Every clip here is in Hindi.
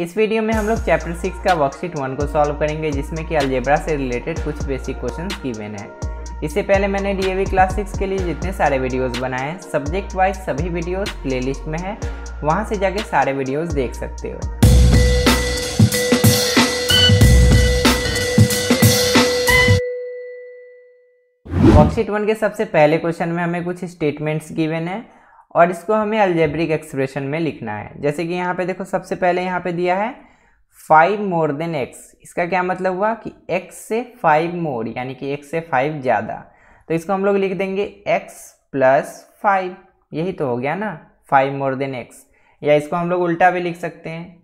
इस वीडियो में हम लोग चैप्टर सिक्स का वर्कशीट वन को सॉल्व करेंगे जिसमें कि अलजेब्रा से रिलेटेड कुछ बेसिक क्वेश्चन गिवन है इससे पहले मैंने डी क्लास सिक्स के लिए जितने सारे वीडियोस बनाए हैं सब्जेक्ट वाइज सभी वीडियोस प्लेलिस्ट में है वहां से जाके सारे वीडियोस देख सकते हो वर्कशीट वन के सबसे पहले क्वेश्चन में हमें कुछ स्टेटमेंट्स गिवेन है और इसको हमें अल्जेब्रिक एक्सप्रेशन में लिखना है जैसे कि यहाँ पे देखो सबसे पहले यहाँ पे दिया है फाइव मोर देन एक्स इसका क्या मतलब हुआ कि एक्स से फाइव मोर यानी कि एक्स से फाइव ज़्यादा तो इसको हम लोग लिख देंगे एक्स प्लस फाइव यही तो हो गया ना फाइव मोर देन एक्स या इसको हम लोग उल्टा भी लिख सकते हैं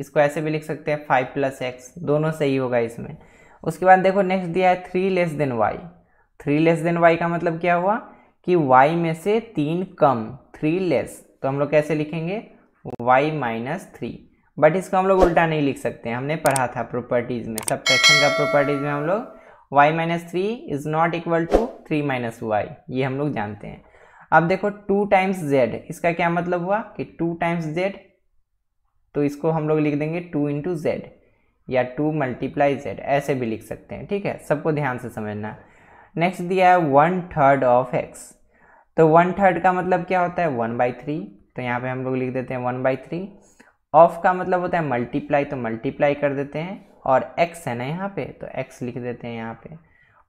इसको ऐसे भी लिख सकते हैं फाइव प्लस एक्स दोनों सही होगा इसमें उसके बाद देखो नेक्स्ट दिया है three less than y three less than y का मतलब क्या हुआ कि y में से तीन कम थ्री लेस तो हम लोग कैसे लिखेंगे y माइनस थ्री बट इसको हम लोग उल्टा नहीं लिख सकते हमने पढ़ा था प्रॉपर्टीज़ में सब्ट्रैक्शन का प्रॉपर्टीज़ में हम लोग y minus three is not equal to three minus y ये हम लोग जानते हैं अब देखो टू टाइम्स जेड इसका क्या मतलब हुआ कि टू टाइम्स जेड तो इसको हम लोग लिख देंगे टू इंटू जेड या टू मल्टीप्लाई जेड ऐसे भी लिख सकते हैं ठीक है सबको ध्यान से समझना नेक्स्ट दिया है वन थर्ड ऑफ एक्स तो वन थर्ड का मतलब क्या होता है वन बाई थ्री तो यहाँ पे हम लोग लिख देते हैं वन बाई थ्री ऑफ का मतलब होता है मल्टीप्लाई तो मल्टीप्लाई कर देते हैं और एक्स है ना यहाँ पे तो एक्स लिख देते हैं यहाँ पे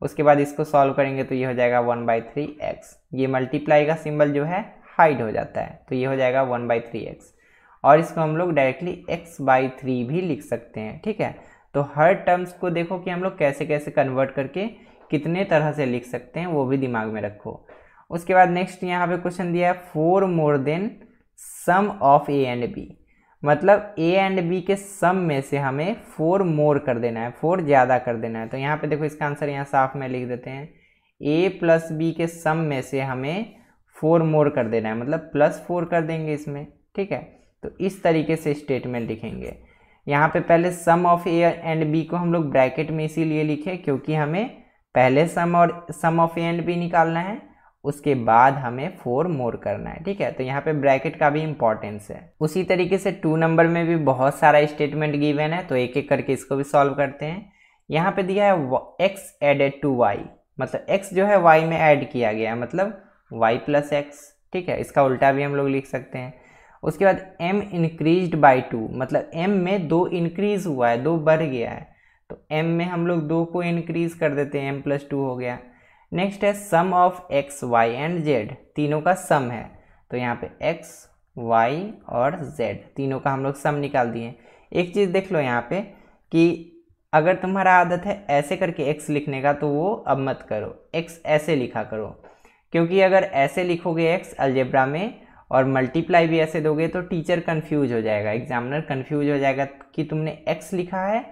उसके बाद इसको सॉल्व करेंगे तो ये हो जाएगा वन बाई थ्री एक्स ये मल्टीप्लाई का सिंबल जो है हाइड हो जाता है तो ये हो जाएगा वन बाई थ्री एक्स और इसको हम लोग डायरेक्टली एक्स बाई थ्री भी लिख सकते हैं ठीक है तो हर टर्म्स को देखो कि हम लोग कैसे कैसे कन्वर्ट करके कितने तरह से लिख सकते हैं वो भी दिमाग में रखो उसके बाद नेक्स्ट यहाँ पे क्वेश्चन दिया है four more than sum of a and b मतलब ए एंड बी के सम में से हमें फोर मोर कर देना है फोर ज़्यादा कर देना है तो यहाँ पे देखो इसका आंसर यहाँ साफ में लिख देते हैं ए प्लस बी के सम में से हमें फोर मोर कर देना है मतलब प्लस फोर कर देंगे इसमें ठीक है तो इस तरीके से स्टेटमेंट लिखेंगे यहाँ पे पहले sum of a and b को हम लोग ब्रैकेट में इसीलिए लिखे क्योंकि हमें पहले सम और sum of a and b निकालना है उसके बाद हमें फोर मोर करना है ठीक है तो यहाँ पे ब्रैकेट का भी इम्पोर्टेंस है उसी तरीके से टू नंबर में भी बहुत सारा स्टेटमेंट गिवन है तो एक एक करके इसको भी सॉल्व करते हैं यहाँ पे दिया है एक्स एडेड टू वाई मतलब एक्स जो है वाई में ऐड किया गया मतलब वाई प्लस एक्स ठीक है इसका उल्टा भी हम लोग लिख सकते हैं उसके बाद एम इंक्रीज बाई टू मतलब एम में दो इंक्रीज हुआ है दो बढ़ गया है तो m में हम लोग दो को इंक्रीज कर देते हैं m प्लस टू हो गया नेक्स्ट है sum of x y and z तीनों का सम है तो यहाँ पे एक्स वाई और जेड तीनों का हम लोग सम निकाल दिए एक चीज़ देख लो यहाँ पे कि अगर तुम्हारा आदत है ऐसे करके एक्स लिखने का तो वो अब मत करो एक्स ऐसे लिखा करो क्योंकि अगर ऐसे लिखोगे एक्स अलजेब्रा में और मल्टीप्लाई भी ऐसे दोगे तो टीचर कंफ्यूज हो जाएगा एग्जामिनर कंफ्यूज हो जाएगा कि तुमने एक्स लिखा है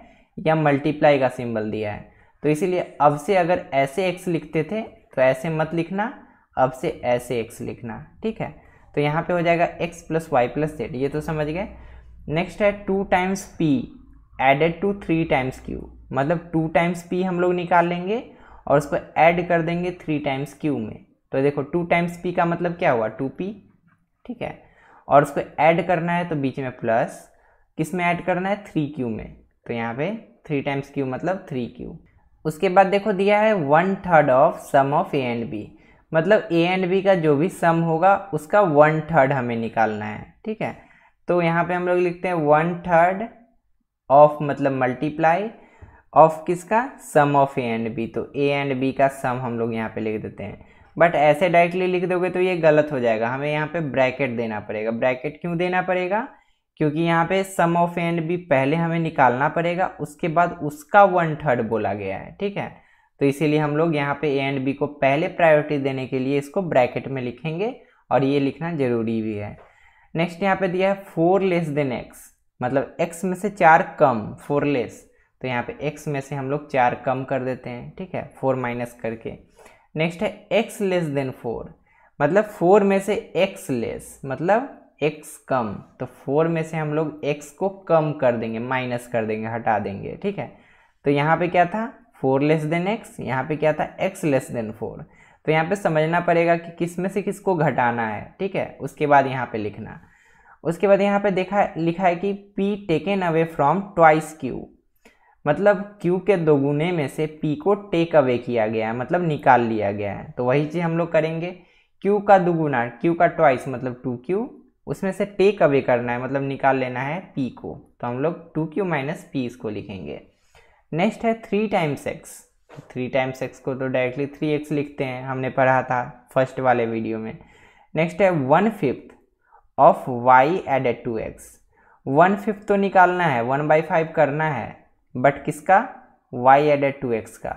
या मल्टीप्लाई का सिंबल दिया है तो इसीलिए अब से अगर ऐसे एक्स लिखते थे तो ऐसे मत लिखना अब से ऐसे एक्स लिखना ठीक है तो यहाँ पे हो जाएगा x plus Y plus z ये तो समझ गए नेक्स्ट है two times p added to three times q मतलब टू टाइम्स पी हम लोग निकाल लेंगे और उसको ऐड कर देंगे थ्री टाइम्स क्यू में तो देखो टू टाइम्स पी का मतलब क्या हुआ टू पी ठीक है और उसको ऐड करना है तो बीच में प्लस किस में ऐड करना है थ्री क्यू में तो यहाँ पे थ्री टाइम्स क्यू मतलब थ्री क्यू उसके बाद देखो दिया है one third of sum of a and b मतलब ए एंड बी का जो भी सम होगा उसका वन थर्ड हमें निकालना है ठीक है तो यहाँ पे हम लोग लिखते हैं वन थर्ड ऑफ मतलब मल्टीप्लाई ऑफ किसका sum of a and b तो ए एंड बी का सम हम लोग यहाँ पे लिख देते हैं बट ऐसे डायरेक्टली लिख दोगे तो ये गलत हो जाएगा हमें यहाँ पे ब्रैकेट देना पड़ेगा ब्रैकेट क्यों देना पड़ेगा क्योंकि यहाँ पे सम ऑफ एंड भी पहले हमें निकालना पड़ेगा उसके बाद उसका वन थर्ड बोला गया है ठीक है तो इसीलिए हम लोग यहाँ पे ए एंड बी को पहले प्रायोरिटी देने के लिए इसको ब्रैकेट में लिखेंगे और ये लिखना जरूरी भी है नेक्स्ट यहाँ पे दिया है फोर लेस देन एक्स मतलब एक्स में से चार कम फोर लेस तो यहाँ पे एक्स में से हम लोग चार कम कर देते हैं ठीक है फोर माइनस करके नेक्स्ट है एक्स लेस देन फोर मतलब फोर में से एक्स लेस मतलब एक्स कम तो फोर में से हम लोग एक्स को कम कर देंगे माइनस कर देंगे हटा देंगे ठीक है तो यहाँ पे क्या था फोर लेस देन एक्स यहाँ पे क्या था एक्स लेस देन फोर तो यहाँ पे समझना पड़ेगा कि किस में से किसको घटाना है ठीक है उसके बाद यहाँ पे लिखना उसके बाद यहाँ पे देखा लिखा है कि p taken away from twice q मतलब q के दोगुने में से p को टेक अवे किया गया है मतलब निकाल लिया गया है तो वही चीज़ हम लोग करेंगे q का दोगुना q का ट्वाइस मतलब टू क्यू उसमें से टेक अवे करना है मतलब निकाल लेना है पी को तो हम लोग टू क्यू माइनस पी इसको लिखेंगे नेक्स्ट है three times x three times x को तो डायरेक्टली थ्री एक्स लिखते हैं हमने पढ़ा था फर्स्ट वाले वीडियो में नेक्स्ट है one fifth of y added to x one fifth तो निकालना है वन बाई फाइव करना है बट किसका वाई एडेड टू एक्स का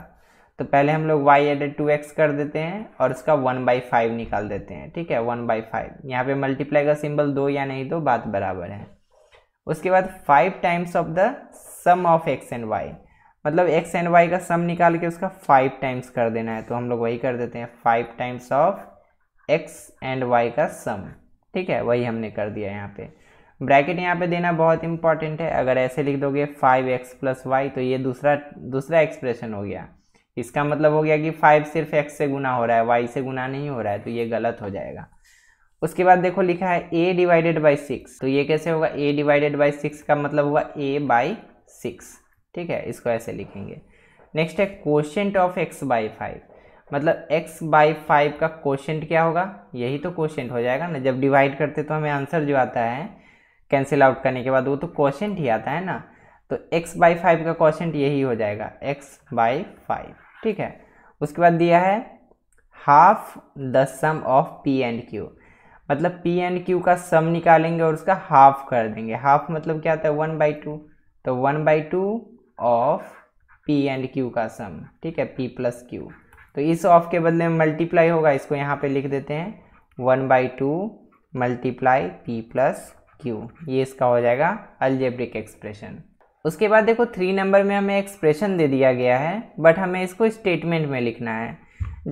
तो पहले हम लोग y एडेड टू एक्स कर देते हैं और इसका वन बाई फाइव निकाल देते हैं ठीक है वन बाई फाइव यहाँ पे मल्टीप्लाई का सिंबल दो या नहीं दो बात बराबर है उसके बाद five times of the sum of x and y मतलब एक्स एंड वाई का सम निकाल के उसका फाइव टाइम्स कर देना है तो हम लोग वही कर देते हैं five times of x and y का सम ठीक है वही हमने कर दिया यहाँ पे ब्रैकेट यहाँ पे देना बहुत इंपॉर्टेंट है अगर ऐसे लिख दोगे फाइव एक्स प्लस वाई तो ये दूसरा दूसरा एक्सप्रेशन हो गया इसका मतलब हो गया कि फाइव सिर्फ एक्स से गुना हो रहा है वाई से गुना नहीं हो रहा है तो ये गलत हो जाएगा उसके बाद देखो लिखा है ए डिवाइडेड बाई सिक्स तो ये कैसे होगा ए डिवाइडेड बाई सिक्स का मतलब हुआ ए बाई सिक्स ठीक है इसको ऐसे लिखेंगे नेक्स्ट है question of x by five मतलब एक्स बाई फाइव का क्वेश्चन क्या होगा यही तो क्वेश्चन हो जाएगा ना जब डिवाइड करते तो हमें आंसर जो आता है कैंसिल आउट करने के बाद वो तो क्वेश्चन ही आता है ना तो एक्स बाई फाइव का क्वेश्चन यही हो जाएगा एक्स बाई फाइव ठीक है उसके बाद दिया है half the sum of p and q मतलब पी एंड क्यू का सम निकालेंगे और उसका हाफ कर देंगे हाफ मतलब क्या आता है वन बाई टू तो one by two of p and q का सम ठीक है पी प्लस क्यू तो इस ऑफ के बदले में मल्टीप्लाई होगा इसको यहाँ पे लिख देते हैं one by two multiply p plus q ये इसका हो जाएगा अल्जेब्रिक एक्सप्रेशन उसके बाद देखो थ्री नंबर में हमें एक्सप्रेशन दे दिया गया है बट हमें इसको स्टेटमेंट में लिखना है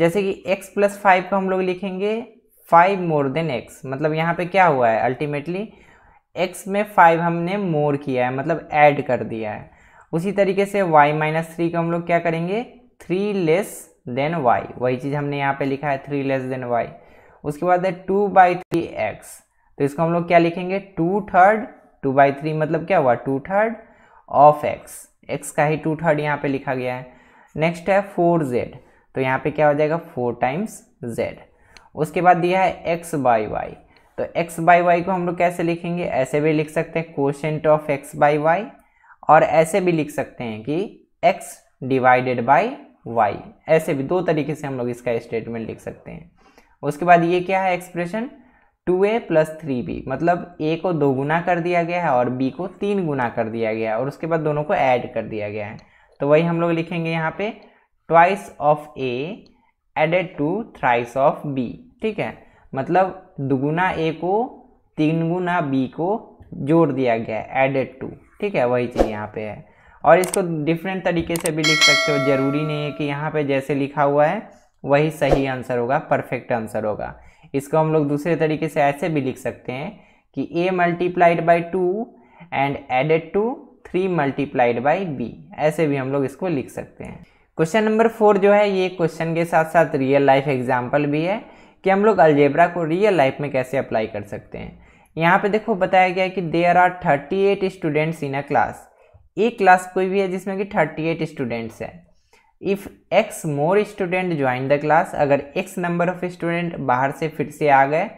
जैसे कि एक्स प्लस फाइव को हम लोग लिखेंगे फाइव मोर देन एक्स मतलब यहाँ पे क्या हुआ है अल्टीमेटली एक्स में फाइव हमने मोर किया है मतलब ऐड कर दिया है उसी तरीके से वाई माइनस थ्री को हम लोग क्या करेंगे थ्री लेस देन वाई वही चीज़ हमने यहाँ पे लिखा है थ्री लेस देन वाई उसके बाद है टू बाई थ्री एक्स तो इसको हम लोग क्या लिखेंगे two third two by three मतलब क्या हुआ two third of x x का ही टू थर्ड यहाँ पे लिखा गया है नेक्स्ट है फोर जेड तो यहाँ पे क्या हो जाएगा फोर टाइम्स जेड उसके बाद दिया है एक्स बाई वाई तो एक्स बाई वाई को हम लोग कैसे लिखेंगे ऐसे भी लिख सकते हैं quotient of x by y और ऐसे भी लिख सकते हैं कि एक्स डिवाइडेड बाई वाई ऐसे भी दो तरीके से हम लोग इसका स्टेटमेंट लिख सकते हैं उसके बाद ये क्या है expression two A plus three B मतलब ए को दो गुना कर दिया गया है और बी को तीन गुना कर दिया गया है और उसके बाद दोनों को ऐड कर दिया गया है तो वही हम लोग लिखेंगे यहाँ पे twice of A added to thrice of B ठीक है मतलब दुगुना ए को तीन गुना बी को जोड़ दिया गया है एडेड टू ठीक है वही चीज़ यहाँ पे है और इसको डिफरेंट तरीके से भी लिख सकते हो ज़रूरी नहीं है कि यहाँ पे जैसे लिखा हुआ है वही सही आंसर होगा परफेक्ट आंसर होगा इसको हम लोग दूसरे तरीके से ऐसे भी लिख सकते हैं कि A multiplied by two and added to three multiplied by B ऐसे भी हम लोग इसको लिख सकते हैं क्वेश्चन नंबर फोर जो है ये क्वेश्चन के साथ साथ रियल लाइफ एग्जाम्पल भी है कि हम लोग अल्जेब्रा को रियल लाइफ में कैसे अप्लाई कर सकते हैं यहाँ पे देखो बताया गया है कि there are thirty eight students in a class एक क्लास कोई भी है जिसमें कि थर्टी एट स्टूडेंट्स है if X more student join the class अगर एक्स नंबर ऑफ स्टूडेंट बाहर से फिर से आ गए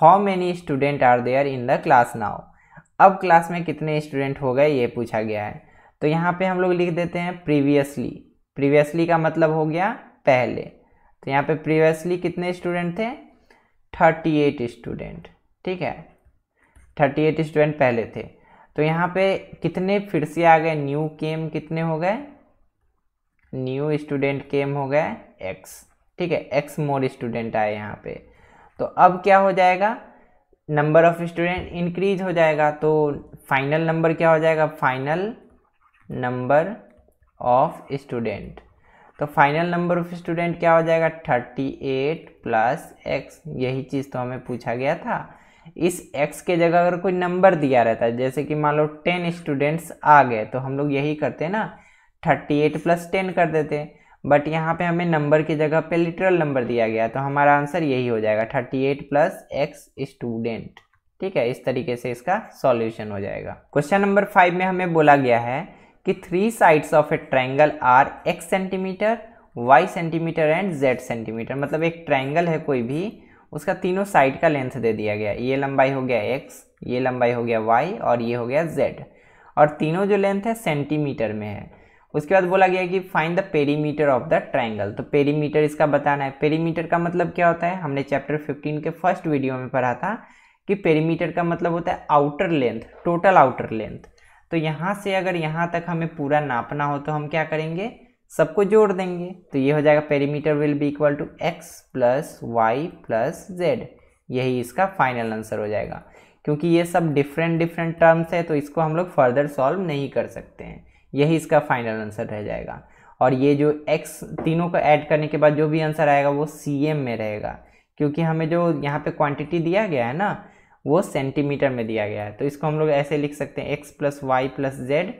how many student are there in the class now अब क्लास में कितने स्टूडेंट हो गए ये पूछा गया है तो यहाँ पे हम लोग लिख देते हैं प्रीवियसली प्रीवियसली का मतलब हो गया पहले तो यहाँ पे प्रीवियसली कितने स्टूडेंट थे थर्टी एट स्टूडेंट ठीक है थर्टी एट स्टूडेंट पहले थे तो यहाँ पे कितने फिर से आ गए न्यू केम कितने हो गए न्यू स्टूडेंट केम हो गया एक्स ठीक है एक्स मोर स्टूडेंट आए यहाँ पे तो अब क्या हो जाएगा नंबर ऑफ स्टूडेंट इंक्रीज हो जाएगा तो फाइनल नंबर क्या हो जाएगा फाइनल नंबर ऑफ स्टूडेंट तो फाइनल नंबर ऑफ स्टूडेंट क्या हो जाएगा थर्टी एट प्लस एक्स यही चीज़ तो हमें पूछा गया था इस एक्स के जगह अगर कोई नंबर दिया रहता है जैसे कि मान लो टेन स्टूडेंट्स आ गए तो हम लोग यही करते हैं ना थर्टी एट प्लस टेन कर देते बट यहाँ पे हमें नंबर की जगह पे लिटरल नंबर दिया गया तो हमारा आंसर यही हो जाएगा thirty eight plus X student ठीक है इस तरीके से इसका सॉल्यूशन हो जाएगा क्वेश्चन नंबर फाइव में हमें बोला गया है कि three sides of a triangle are X centimetre Y centimetre and Z centimetre मतलब एक ट्रैंगल है कोई भी उसका तीनों साइड का लेंथ दे दिया गया ये लंबाई हो गया एक्स ये लंबाई हो गया वाई और ये हो गया जेड और तीनों जो लेंथ है सेंटीमीटर में है उसके बाद बोला गया कि find the perimeter of the triangle तो पेरीमीटर इसका बताना है पेरीमीटर का मतलब क्या होता है हमने चैप्टर 15 के फर्स्ट वीडियो में पढ़ा था कि पेरीमीटर का मतलब होता है outer length total outer length तो यहाँ से अगर यहाँ तक हमें पूरा नापना हो तो हम क्या करेंगे सबको जोड़ देंगे तो ये हो जाएगा perimeter will be equal to X plus Y plus Z यही इसका फाइनल आंसर हो जाएगा क्योंकि ये सब डिफरेंट डिफरेंट टर्म्स है तो इसको हम लोग फर्दर सॉल्व नहीं कर सकते हैं यही इसका फाइनल आंसर रह जाएगा और ये जो एक्स तीनों को ऐड करने के बाद जो भी आंसर आएगा वो सी एम में रहेगा क्योंकि हमें जो यहाँ पे क्वांटिटी दिया गया है ना वो सेंटीमीटर में दिया गया है तो इसको हम लोग ऐसे लिख सकते हैं X plus Y plus Z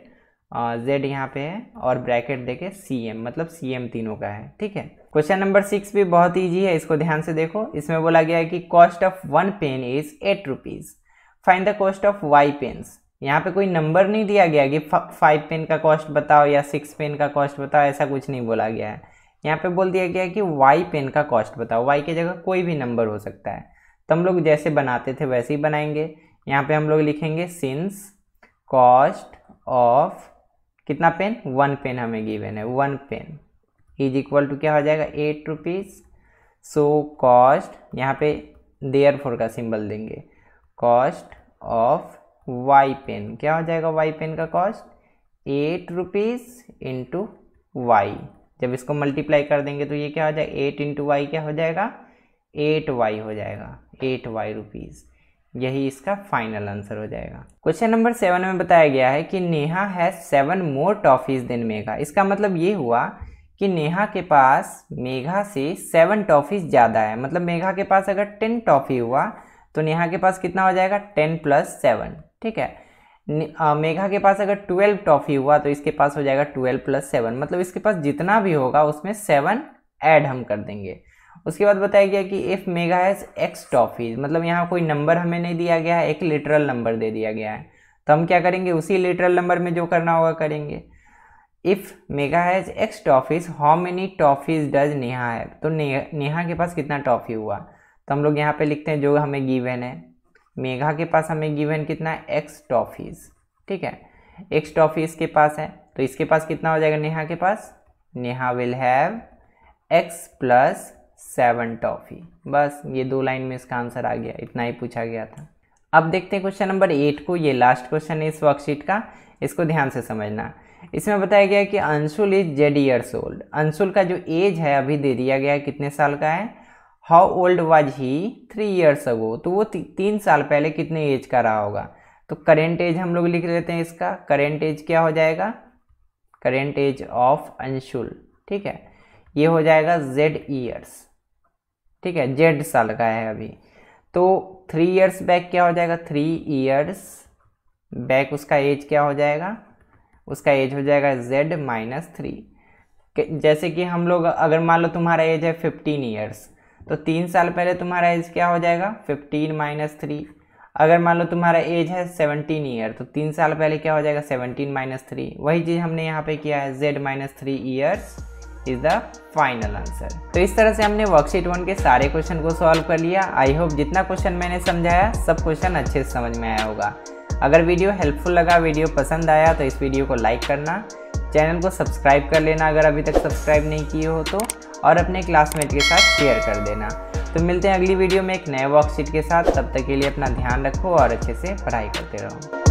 Z यहाँ पे है और ब्रैकेट देके सी एम मतलब सी एम तीनों का है ठीक है क्वेश्चन नंबर सिक्स भी बहुत ईजी है इसको ध्यान से देखो इसमें बोला गया है कि cost of one pen is eight rupees fine the cost of Y pens यहाँ पे कोई नंबर नहीं दिया गया कि फाइव पेन का कॉस्ट बताओ या सिक्स पेन का कॉस्ट बताओ ऐसा कुछ नहीं बोला गया है यहाँ पे बोल दिया गया है कि वाई पेन का कॉस्ट बताओ वाई की जगह कोई भी नंबर हो सकता है तो हम लोग जैसे बनाते थे वैसे ही बनाएंगे यहाँ पे हम लोग लिखेंगे सिंस कॉस्ट ऑफ कितना पेन वन पेन हमें गिवेन है one pen is equal to क्या हो जाएगा एट रुपीज़ सो कॉस्ट यहाँ पे देयर फोर का सिंबल देंगे कॉस्ट ऑफ वाई पेन क्या हो जाएगा वाई पेन का cost eight rupees into Y जब इसको मल्टीप्लाई कर देंगे तो ये क्या हो जाएगा एट इंटू वाई क्या हो जाएगा एट वाई हो जाएगा एट वाई रुपीज़ यही इसका फाइनल आंसर हो जाएगा क्वेश्चन नंबर सेवन में बताया गया है कि नेहा है seven more toffees than Megha इसका मतलब ये हुआ कि नेहा के पास मेघा से सेवन टॉफ़ीज़ ज़्यादा है मतलब मेघा के पास अगर टेन टॉफ़ी हुआ तो नेहा के पास कितना हो जाएगा टेन प्लस सेवन ठीक है मेघा के पास अगर ट्वेल्व टॉफ़ी हुआ तो इसके पास हो जाएगा ट्वेल्व प्लस सेवन मतलब इसके पास जितना भी होगा उसमें सेवन ऐड हम कर देंगे उसके बाद बताया गया कि if Megha has X toffees मतलब यहाँ कोई नंबर हमें नहीं दिया गया है एक लिटरल नंबर दे दिया गया है तो हम क्या करेंगे उसी लिटरल नंबर में जो करना होगा करेंगे if Megha has X toffees how many toffees does Neha है तो नेहा के पास कितना टॉफ़ी हुआ तो हम लोग यहाँ पे लिखते हैं जो हमें गिवन है मेघा के पास हमें गिवन कितना है एक्स टॉफीज ठीक है एक्स टॉफीज के पास है तो इसके पास कितना हो जाएगा नेहा के पास Neha will have X plus seven toffee बस ये दो लाइन में इसका आंसर आ गया इतना ही पूछा गया था अब देखते हैं क्वेश्चन नंबर एट को ये लास्ट क्वेश्चन है इस वर्कशीट का इसको ध्यान से समझना इसमें बताया गया कि Anshul is Z years old Anshul का जो एज है अभी दे दिया गया है कितने साल का है how old was he three years ago तो वो ती, तीन साल पहले कितने एज का रहा होगा तो करेंट एज हम लोग लिख लेते हैं इसका करेंट एज क्या हो जाएगा करेंट एज ऑफ अंशुल ठीक है ये हो जाएगा जेड ईयर्स ठीक है जेड साल का है अभी तो थ्री ईयर्स बैक क्या हो जाएगा थ्री ईयर्स बैक उसका एज क्या हो जाएगा उसका एज हो जाएगा जेड माइनस थ्री जैसे कि हम लोग अगर मान लो तुम्हारा एज है फिफ्टीन ईयर्स तो तीन साल पहले तुम्हारा एज क्या हो जाएगा फिफ्टीन माइनस थ्री अगर मान लो तुम्हारा एज है सेवनटीन ईयर तो तीन साल पहले क्या हो जाएगा सेवनटीन माइनस थ्री वही चीज़ हमने यहाँ पे किया है Z minus three years is the final answer तो इस तरह से हमने वर्कशीट वन के सारे क्वेश्चन को सॉल्व कर लिया आई होप जितना क्वेश्चन मैंने समझाया सब क्वेश्चन अच्छे से समझ में आया होगा अगर वीडियो हेल्पफुल लगा वीडियो पसंद आया तो इस वीडियो को लाइक करना चैनल को सब्सक्राइब कर लेना अगर अभी तक सब्सक्राइब नहीं किए हो तो और अपने क्लासमेट के साथ शेयर कर देना तो मिलते हैं अगली वीडियो में एक नए वर्कशीट के साथ तब तक के लिए अपना ध्यान रखो और अच्छे से पढ़ाई करते रहो